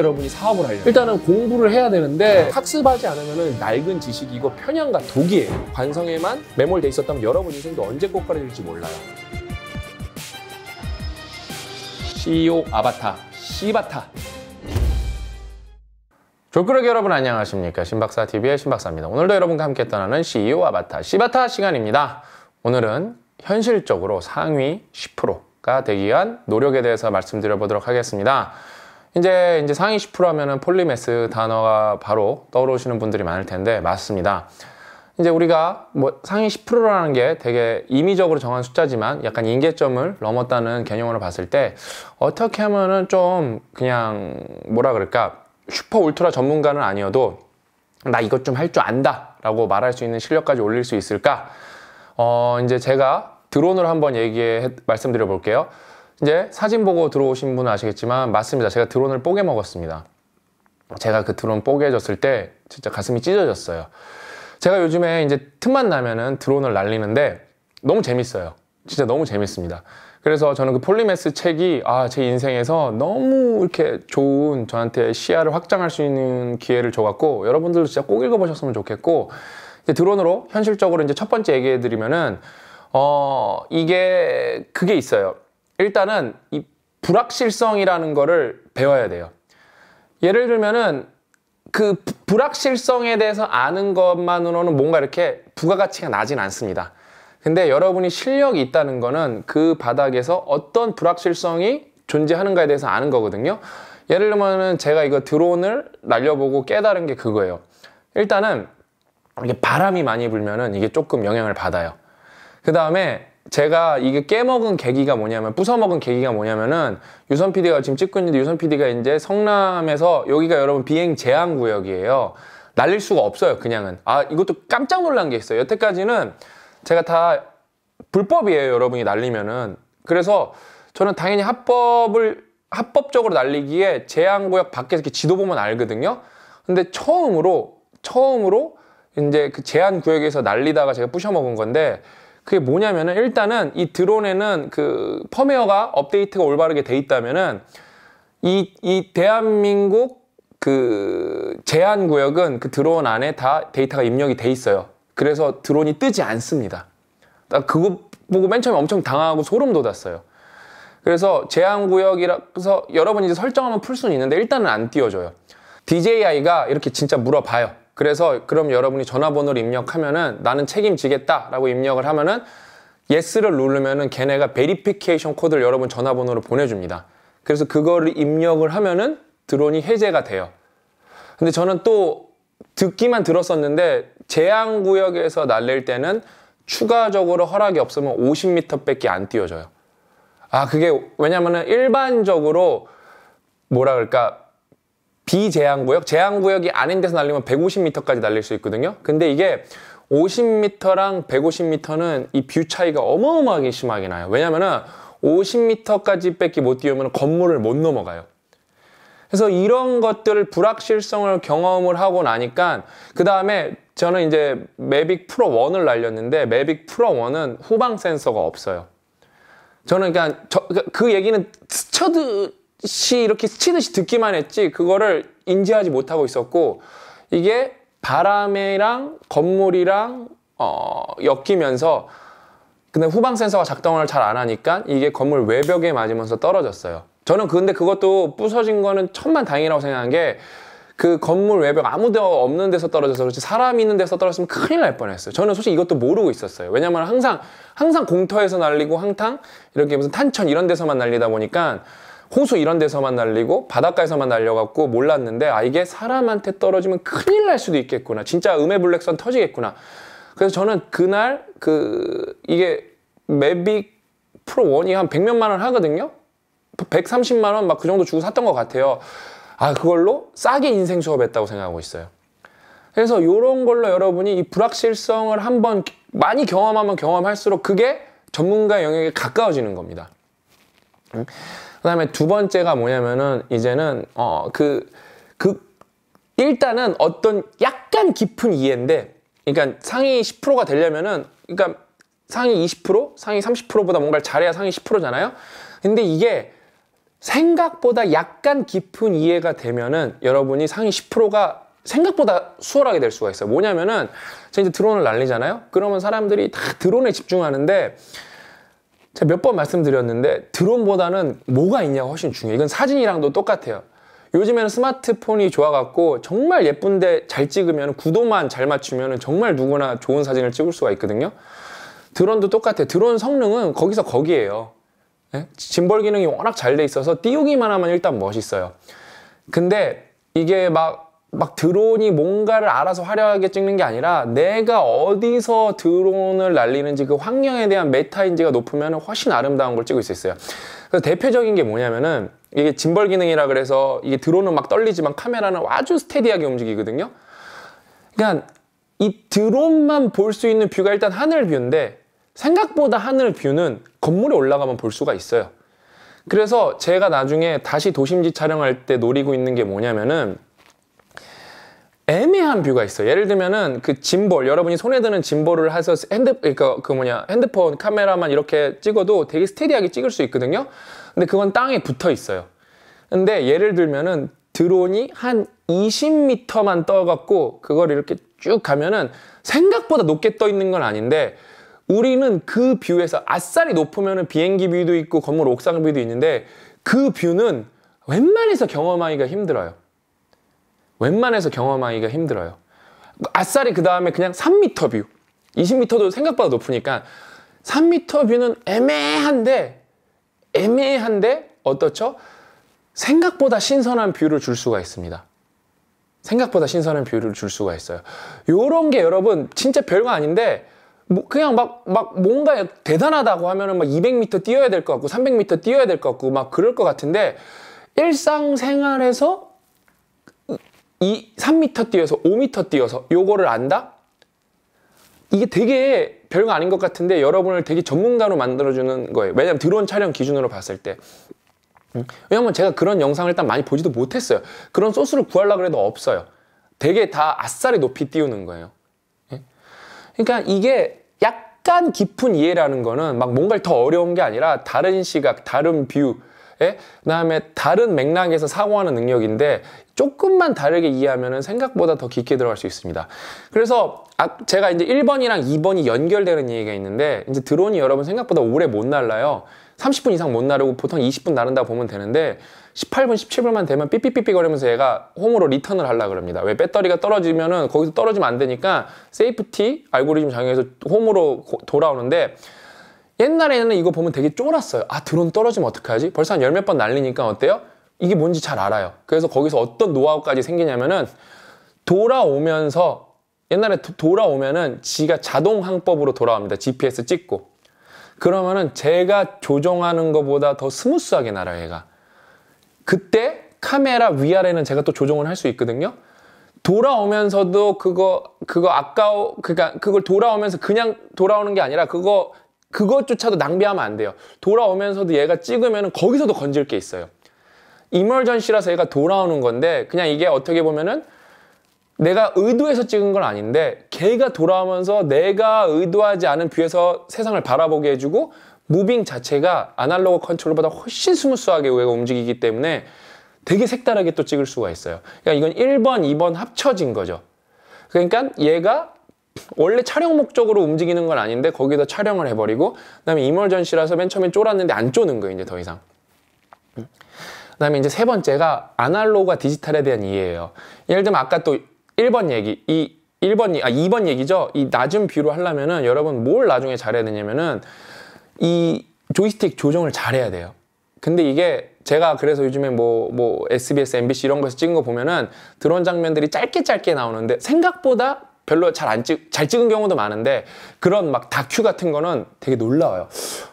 여러분이 사업을 하려면 일단은 공부를 해야 되는데 학습하지 않으면 낡은 지식이고 편향과 독이에요. 관성에만 매몰돼 있었다면 여러분 인생도 언제 꽃가루질지 몰라요. CEO 아바타, 시바타. 졸그릇 여러분 안녕하십니까 신박사 TV의 신박사입니다. 오늘도 여러분과 함께 떠나는 CEO 아바타 시바타 시간입니다. 오늘은 현실적으로 상위 10%가 되기 위한 노력에 대해서 말씀드려 보도록 하겠습니다. 이제 이제 상위 10% 하면은 폴리메스 단어가 바로 떠오르시는 분들이 많을 텐데 맞습니다. 이제 우리가 뭐 상위 10%라는 게 되게 임의적으로 정한 숫자지만 약간 인계점을 넘었다는 개념으로 봤을 때 어떻게 하면은 좀 그냥 뭐라 그럴까 슈퍼 울트라 전문가는 아니어도 나 이것 좀 할 줄 안다 라고 말할 수 있는 실력까지 올릴 수 있을까 어 이제 제가 드론으로 한번 얘기해 말씀드려 볼게요 이제 사진 보고 들어오신 분은 아시겠지만 맞습니다. 제가 드론을 뽀개 먹었습니다. 제가 그 드론 뽀개졌을 때 진짜 가슴이 찢어졌어요. 제가 요즘에 이제 틈만 나면은 드론을 날리는데 너무 재밌어요. 진짜 너무 재밌습니다. 그래서 저는 그 폴리메스 책이 아, 제 인생에서 너무 이렇게 좋은 저한테 시야를 확장할 수 있는 기회를 줘갖고 여러분들도 진짜 꼭 읽어보셨으면 좋겠고 이제 드론으로 현실적으로 이제 첫 번째 얘기해드리면은 어, 이게 그게 있어요. 일단은 이 불확실성이라는 거를 배워야 돼요. 예를 들면은 그 불확실성에 대해서 아는 것만으로는 뭔가 이렇게 부가가치가 나진 않습니다. 근데 여러분이 실력이 있다는 거는 그 바닥에서 어떤 불확실성이 존재하는가에 대해서 아는 거거든요. 예를 들면은 제가 이거 드론을 날려보고 깨달은 게 그거예요. 일단은 이게 바람이 많이 불면은 이게 조금 영향을 받아요. 그 다음에 제가 이게 깨먹은 계기가 뭐냐면 부숴먹은 계기가 뭐냐면은 유선 PD가 지금 찍고 있는데 유선 PD가 이제 성남에서 여기가 여러분 비행 제한 구역이에요. 날릴 수가 없어요. 그냥은. 아 이것도 깜짝 놀란 게 있어요. 여태까지는 제가 다 불법이에요. 여러분이 날리면은. 그래서 저는 당연히 합법을 합법적으로 날리기에 제한 구역 밖에서 이렇게 지도 보면 알거든요. 근데 처음으로 처음으로 이제 그 제한 구역에서 날리다가 제가 부셔먹은 건데 그게 뭐냐면은 일단은 이 드론에는 그 펌웨어가 업데이트가 올바르게 돼 있다면은 이, 이 대한민국 그 제한 구역은 그 드론 안에 다 데이터가 입력이 돼 있어요. 그래서 드론이 뜨지 않습니다. 나 그거 보고 맨 처음에 엄청 당황하고 소름 돋았어요. 그래서 제한 구역이라서 여러분 이제 설정하면 풀 수는 있는데 일단은 안 띄워줘요. DJI가 이렇게 진짜 물어봐요. 그래서 그럼 여러분이 전화번호를 입력하면은 나는 책임지겠다라고 입력을 하면은 예스를 누르면은 걔네가 베리피케이션 코드를 여러분 전화번호로 보내줍니다. 그래서 그거를 입력을 하면은 드론이 해제가 돼요. 근데 저는 또 듣기만 들었었는데 제한 구역에서 날릴 때는 추가적으로 허락이 없으면 50m밖에 안 띄워져요. 아 그게 왜냐면은 일반적으로 뭐라 그럴까 비제한구역, 제한구역이 아닌 데서 날리면 150m까지 날릴 수 있거든요. 근데 이게 50m랑 150m는 이 뷰 차이가 어마어마하게 심하게 나요. 왜냐면은 50m까지 뺏기 못 뛰우면 건물을 못 넘어가요. 그래서 이런 것들을 불확실성을 경험을 하고 나니까 그 다음에 저는 이제 매빅 프로 1을 날렸는데 매빅 프로 1은 후방 센서가 없어요. 저는 그냥 저, 그, 그 얘기는 스쳐드 시 이렇게 스치듯이 듣기만 했지 그거를 인지하지 못하고 있었고 이게 바람이랑 건물이랑 어, 엮이면서 근데 후방 센서가 작동을 잘 안 하니까 이게 건물 외벽에 맞으면서 떨어졌어요. 저는 근데 그것도 부서진 거는 천만 다행이라고 생각한 게 그 건물 외벽 아무 데 없는 데서 떨어져서 그렇지 사람 있는 데서 떨어졌으면 큰일 날 뻔했어요. 저는 솔직히 이것도 모르고 있었어요. 왜냐면 항상 항상 공터에서 날리고 항탕 이렇게 무슨 탄천 이런 데서만 날리다 보니까 홍수 이런 데서만 날리고 바닷가에서만 날려갖고 몰랐는데 아 이게 사람한테 떨어지면 큰일 날 수도 있겠구나. 진짜 음해 블랙선 터지겠구나. 그래서 저는 그날 그 이게 매빅 프로 원이 한 100몇만 원 하거든요. 130만 원 막 그 정도 주고 샀던 것 같아요. 아 그걸로 싸게 인생 수업했다고 생각하고 있어요. 그래서 이런 걸로 여러분이 이 불확실성을 한번 많이 경험하면 경험할수록 그게 전문가 영역에 가까워지는 겁니다. 그 다음에 두 번째가 뭐냐면은 이제는 어그그 그 일단은 어떤 약간 깊은 이해인데 그러니까 상위 10%가 되려면은 그러니까 상위 20% 상위 30%보다 뭔가를 잘해야 상위 10%잖아요 근데 이게 생각보다 약간 깊은 이해가 되면은 여러분이 상위 10%가 생각보다 수월하게 될 수가 있어요. 뭐냐면은 저 이제 드론을 날리잖아요. 그러면 사람들이 다 드론에 집중하는데 제가 몇 번 말씀드렸는데 드론보다는 뭐가 있냐가 훨씬 중요해요. 이건 사진이랑도 똑같아요. 요즘에는 스마트폰이 좋아갖고 정말 예쁜데 잘 찍으면 구도만 잘 맞추면 정말 누구나 좋은 사진을 찍을 수가 있거든요. 드론도 똑같아요. 드론 성능은 거기서 거기에요. 예? 짐벌 기능이 워낙 잘 돼 있어서 띄우기만 하면 일단 멋있어요. 근데 이게 막막 드론이 뭔가를 알아서 화려하게 찍는 게 아니라 내가 어디서 드론을 날리는지 그 환경에 대한 메타인지가 높으면 훨씬 아름다운 걸 찍을 수 있어요. 그래서 대표적인 게 뭐냐면은 이게 짐벌 기능이라 그래서 이게 드론은 막 떨리지만 카메라는 아주 스테디하게 움직이거든요. 그러니까 이 드론만 볼 수 있는 뷰가 일단 하늘 뷰인데 생각보다 하늘 뷰는 건물에 올라가면 볼 수가 있어요. 그래서 제가 나중에 다시 도심지 촬영할 때 노리고 있는 게 뭐냐면은 애매한 뷰가 있어요. 예를 들면은 그 짐볼 여러분이 손에 드는 짐볼을 해서 핸드 그러니까 그 뭐냐 핸드폰 카메라만 이렇게 찍어도 되게 스테디하게 찍을 수 있거든요. 근데 그건 땅에 붙어 있어요. 근데 예를 들면은 드론이 한 20m만 떠갖고 그걸 이렇게 쭉 가면은 생각보다 높게 떠 있는 건 아닌데 우리는 그 뷰에서 아싸리 높으면은 비행기 뷰도 있고 건물 옥상 뷰도 있는데 그 뷰는 웬만해서 경험하기가 힘들어요. 웬만해서 경험하기가 힘들어요. 아싸리 그 다음에 그냥 3m 뷰. 20m도 생각보다 높으니까 3m 뷰는 애매한데 애매한데 어떻죠? 생각보다 신선한 뷰를 줄 수가 있습니다. 생각보다 신선한 뷰를 줄 수가 있어요. 요런 게 여러분 진짜 별거 아닌데 뭐 그냥 막, 막 뭔가 대단하다고 하면은 막 200m 뛰어야 될 것 같고 300m 뛰어야 될 것 같고 막 그럴 것 같은데 일상생활에서 이 3m 뛰어서 5m 뛰어서 요거를 안다? 이게 되게 별거 아닌 것 같은데 여러분을 되게 전문가로 만들어주는 거예요. 왜냐면 드론 촬영 기준으로 봤을 때. 음. 왜냐면 제가 그런 영상을 일단 많이 보지도 못했어요. 그런 소스를 구하려고 해도 없어요. 되게 다 아싸리 높이 띄우는 거예요. 예? 그러니까 이게 약간 깊은 이해라는 거는 막 뭔가를 더 어려운 게 아니라 다른 시각, 다른 뷰, 예? 그 다음에 다른 맥락에서 사고하는 능력인데 조금만 다르게 이해하면 생각보다 더 깊게 들어갈 수 있습니다. 그래서 아, 제가 이제 1번이랑 2번이 연결되는 얘기가 있는데 이제 드론이 여러분 생각보다 오래 못 날라요. 30분 이상 못 나르고 보통 20분 나른다 보면 되는데 18분, 17분만 되면 삐삐삐삐 거리면서 얘가 홈으로 리턴을 하려고 그럽니다. 왜 배터리가 떨어지면은 거기서 떨어지면 안 되니까 세이프티 알고리즘 작용해서 홈으로 고, 돌아오는데 옛날에는 이거 보면 되게 쫄았어요. 아, 드론 떨어지면 어떡하지? 벌써 한 열 몇 번 날리니까 어때요? 이게 뭔지 잘 알아요. 그래서 거기서 어떤 노하우까지 생기냐면은 돌아오면서 옛날에 도, 돌아오면은 지가 자동 항법으로 돌아옵니다. GPS 찍고. 그러면은 제가 조정하는 것보다 더 스무스하게 날아요, 얘가. 그때 카메라 위아래는 제가 또 조정을 할 수 있거든요. 돌아오면서도 그거 그거 아까워 그니까 그걸 돌아오면서 그냥 돌아오는 게 아니라 그거 그것조차도 낭비하면 안 돼요. 돌아오면서도 얘가 찍으면 은 거기서도 건질 게 있어요. 이멀전시라서 얘가 돌아오는 건데 그냥 이게 어떻게 보면은 내가 의도해서 찍은 건 아닌데 걔가 돌아오면서 내가 의도하지 않은 뷰에서 세상을 바라보게 해주고 무빙 자체가 아날로그 컨트롤보다 훨씬 스무스하게 우리가 움직이기 때문에 되게 색다르게 또 찍을 수가 있어요. 그러니까 이건 1번, 2번 합쳐진 거죠. 그러니까 얘가 원래 촬영 목적으로 움직이는 건 아닌데 거기다 촬영을 해버리고 그다음에 이멀전시라서 맨처음에 쫄았는데 안 쪼는 거예요. 이제 더 이상. 그 다음에 이제 세 번째가 아날로그와 디지털에 대한 이해예요. 예를 들면 아까 또 1번 얘기, 이 1번, 아, 2번 얘기죠. 이 낮은 뷰로 하려면은 여러분 뭘 나중에 잘해야 되냐면은 이 조이스틱 조정을 잘해야 돼요. 근데 이게 제가 그래서 요즘에 뭐, 뭐, SBS, MBC 이런 거에서 찍은 거 보면은 드론 장면들이 짧게 짧게 나오는데 생각보다 별로 잘 안 찍, 잘 찍은 경우도 많은데 그런 막 다큐 같은 거는 되게 놀라워요.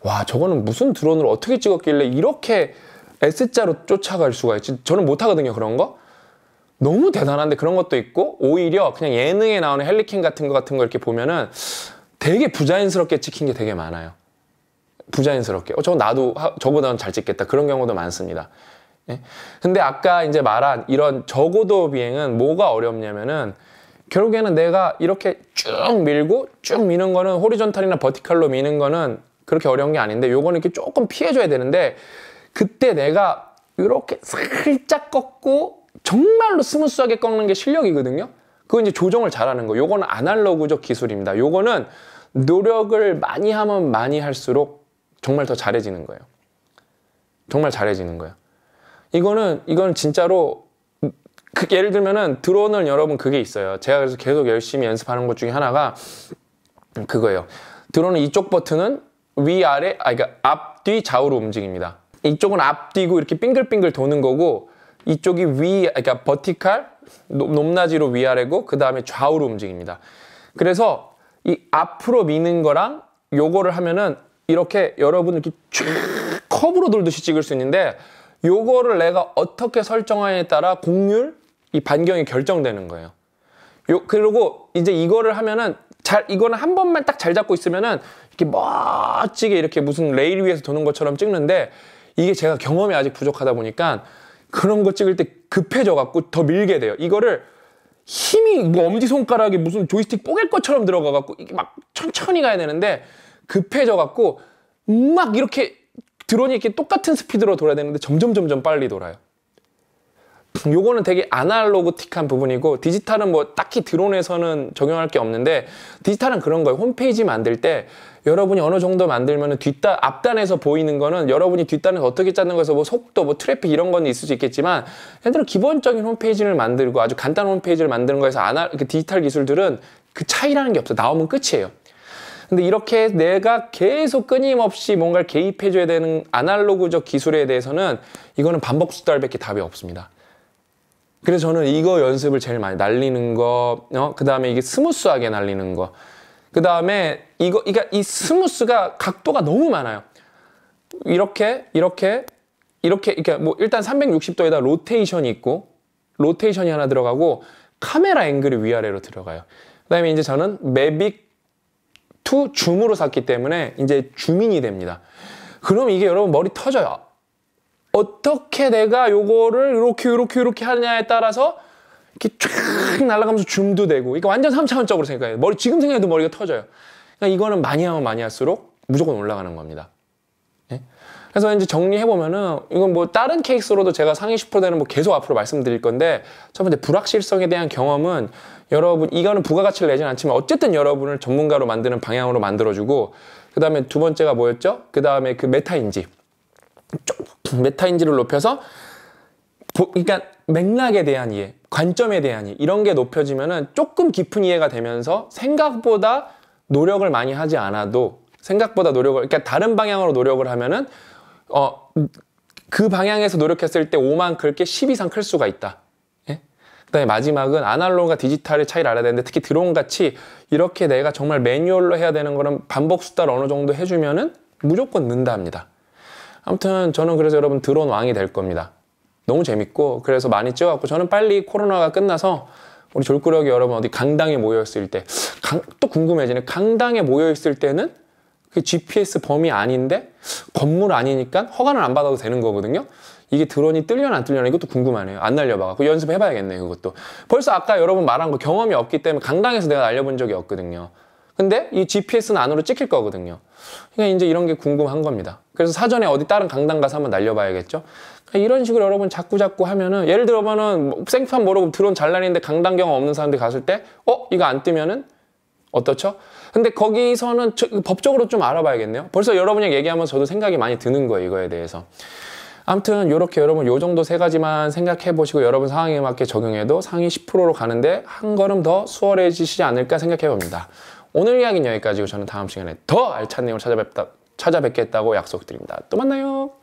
와, 저거는 무슨 드론을 어떻게 찍었길래 이렇게 S자로 쫓아갈 수가 있지. 저는 못하거든요, 그런 거. 너무 대단한데 그런 것도 있고 오히려 그냥 예능에 나오는 헬리캔 같은 거 같은 거 이렇게 보면은 되게 부자연스럽게 찍힌 게 되게 많아요. 부자연스럽게. 어, 저거 나도 저보다는 잘 찍겠다. 그런 경우도 많습니다. 예? 근데 아까 이제 말한 이런 저고도 비행은 뭐가 어렵냐면은 결국에는 내가 이렇게 쭉 밀고 쭉 미는 거는 호리전탈이나 버티컬로 미는 거는 그렇게 어려운 게 아닌데 요거는 이렇게 조금 피해줘야 되는데 그때 내가 이렇게 살짝 꺾고 정말로 스무스하게 꺾는 게 실력이거든요. 그건 이제 조정을 잘하는 거. 요거는 아날로그적 기술입니다. 요거는 노력을 많이 하면 많이 할수록 정말 더 잘해지는 거예요. 정말 잘해지는 거예요. 이거는 이건 진짜로 그 예를 들면은 드론을 여러분 그게 있어요. 제가 그래서 계속 열심히 연습하는 것 중에 하나가 그거예요. 드론은 이쪽 버튼은 위아래 아 그러니까 앞뒤 좌우로 움직입니다. 이쪽은 앞뒤고 이렇게 빙글빙글 도는 거고 이쪽이 위, 그러니까 버티칼, 높낮이로 위아래고 그 다음에 좌우로 움직입니다. 그래서 이 앞으로 미는 거랑 요거를 하면은 이렇게 여러분 이렇게 쭉 컵으로 돌듯이 찍을 수 있는데 요거를 내가 어떻게 설정하냐에 따라 곡률, 이 반경이 결정되는 거예요. 요, 그리고 이제 이거를 하면은 잘, 이거는 한 번만 딱 잘 잡고 있으면은 이렇게 멋지게 이렇게 무슨 레일 위에서 도는 것처럼 찍는데 이게 제가 경험이 아직 부족하다 보니까 그런 거 찍을 때 급해져 갖고 더 밀게 돼요. 이거를 힘이 뭐 엄지 손가락이 무슨 조이스틱 뽀갤 것처럼 들어가 갖고 이게 막 천천히 가야 되는데 급해져 갖고 막 이렇게 드론이 이렇게 똑같은 스피드로 돌아야 되는데 점점 점점 빨리 돌아요. 요거는 되게 아날로그틱한 부분이고 디지털은 뭐 딱히 드론에서는 적용할 게 없는데 디지털은 그런 거예요. 홈페이지 만들 때 여러분이 어느 정도 만들면 뒷단 앞단에서 보이는 거는 여러분이 뒷단을 어떻게 짜는 거에서 뭐 속도 뭐 트래픽 이런 건 있을 수 있겠지만 예를 들어 기본적인 홈페이지를 만들고 아주 간단한 홈페이지를 만드는 거에서 아나, 그 디지털 기술들은 그 차이라는 게 없어 나오면 끝이에요 근데 이렇게 내가 계속 끊임없이 뭔가를 개입해줘야 되는 아날로그적 기술에 대해서는 이거는 반복 수달밖에 답이 없습니다. 그래서 저는 이거 연습을 제일 많이 날리는 거, 어? 그 다음에 이게 스무스하게 날리는 거. 그 다음에 이거 그러이 그러니까 스무스가 각도가 너무 많아요. 이렇게 이렇게 이렇게 이렇게 그러니까 뭐 일단 360도에다 로테이션이 있고 로테이션이 하나 들어가고 카메라 앵글이 위아래로 들어가요. 그다음에 이제 저는 매빅 투 줌으로 샀기 때문에 이제 줌인이 됩니다. 그럼 이게 여러분 머리 터져요. 어떻게 내가 요거를 이렇게 이렇게 이렇게 하냐에 따라서 이렇게 쫙 날아가면서 줌도 되고 그러니까 완전 3차원적으로 생각해요. 머리 지금 생각해도 머리가 터져요. 그러니까 이거는 많이 하면 많이 할수록 무조건 올라가는 겁니다. 네? 그래서 이제 정리해 보면은 이건 뭐 다른 케이스로도 제가 상위 10%대는 뭐 계속 앞으로 말씀드릴 건데 첫 번째 불확실성에 대한 경험은 여러분 이거는 부가가치를 내지 않지만 어쨌든 여러분을 전문가로 만드는 방향으로 만들어주고 그 다음에 두 번째가 뭐였죠? 그 다음에 그 메타인지 메타인지를 높여서 보, 그러니까 맥락에 대한 이해 관점에 대한 이런 게높여지면 조금 깊은 이해가 되면서 생각보다 노력을 많이 하지 않아도 생각보다 노력을 그러니까 다른 방향으로 노력을 하면은 어 그 방향에서 노력했을 때 5만 클 게 10 이상 클 수가 있다. 예? 그다음에 마지막은 아날로그와 디지털의 차이를 알아야 되는데 특히 드론 같이 이렇게 내가 정말 매뉴얼로 해야 되는 거는 반복 숫달 어느 정도 해주면은 무조건 는다 합니다. 아무튼 저는 그래서 여러분 드론 왕이 될 겁니다. 너무 재밌고 그래서 많이 찍어갖고 저는 빨리 코로나가 끝나서 우리 졸꾸러기 여러분 어디 강당에 모여있을 때 또 궁금해지네 강당에 모여있을 때는 그 GPS 범위 아닌데 건물 아니니까 허가는 안 받아도 되는 거거든요 이게 드론이 뜰려나 안 뜰려나 이것도 궁금하네요 안 날려봐 갖고 연습해봐야겠네요 그것도 벌써 아까 여러분 말한 거 경험이 없기 때문에 강당에서 내가 날려본 적이 없거든요 근데 이 GPS는 안으로 찍힐 거거든요 그러니까 이제 이런 게 궁금한 겁니다 그래서 사전에 어디 다른 강당 가서 한번 날려봐야겠죠 아, 이런 식으로 여러분 자꾸자꾸 하면은 예를 들어면은 뭐 생판 모르고 드론 잘 날리는데 강단 경험 없는 사람들 갔을 때 어? 이거 안 뜨면은 어떻죠? 근데 거기서는 저, 그 법적으로 좀 알아봐야겠네요. 벌써 여러분이 얘기하면 저도 생각이 많이 드는 거예요. 이거에 대해서. 아무튼 이렇게 여러분 요 정도 세 가지만 생각해 보시고 여러분 상황에 맞게 적용해도 상위 10%로 가는데 한 걸음 더 수월해지시지 않을까 생각해 봅니다. 오늘 이야기는 여기까지고 저는 다음 시간에 더 알찬 내용을 찾아뵙다, 찾아뵙겠다고 약속드립니다. 또 만나요.